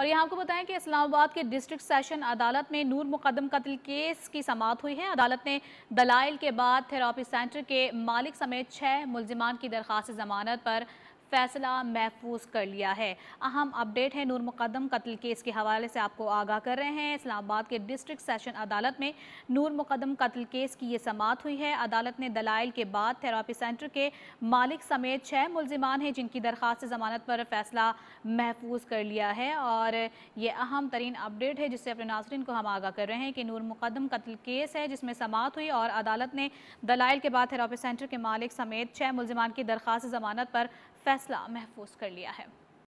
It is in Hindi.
और यहाँ आपको बताएं कि इस्लामाबाद के डिस्ट्रिक्ट सेशन अदालत में नूर मुकदम कत्ल केस की समाप्त हुई है अदालत ने दलाइल के बाद थेरापी सेंटर के मालिक समेत छः मुलजमान की दरख्वास्त जमानत पर फैसला महफूज कर लिया है अहम अपडेट है नूर मुकदम कत्ल केस के हवाले से आपको आगाह कर रहे हैं इस्लामाबाद के डिस्ट्रिक्ट सेशन अदालत में नूर मुकदम कत्ल केस की ये समात हुई है अदालत ने दलाइल के बाद थेरापी सेंटर के मालिक समेत छः मुलजमान हैं जिनकी दरख्वास्त जमानत पर फैसला महफूज कर लिया है और ये अहम तरीन अपडेट है जिससे अपने नाजरन को हम आगाह कर रहे हैं कि नूर मुकदम कत्ल केस है जिसमें समात हुई और अदालत ने दलाइल के बाद थेरापी सेंटर के मालिक समेत छः मुलजमान की दरख्वास्त जमानत पर फैसला महफूज कर लिया है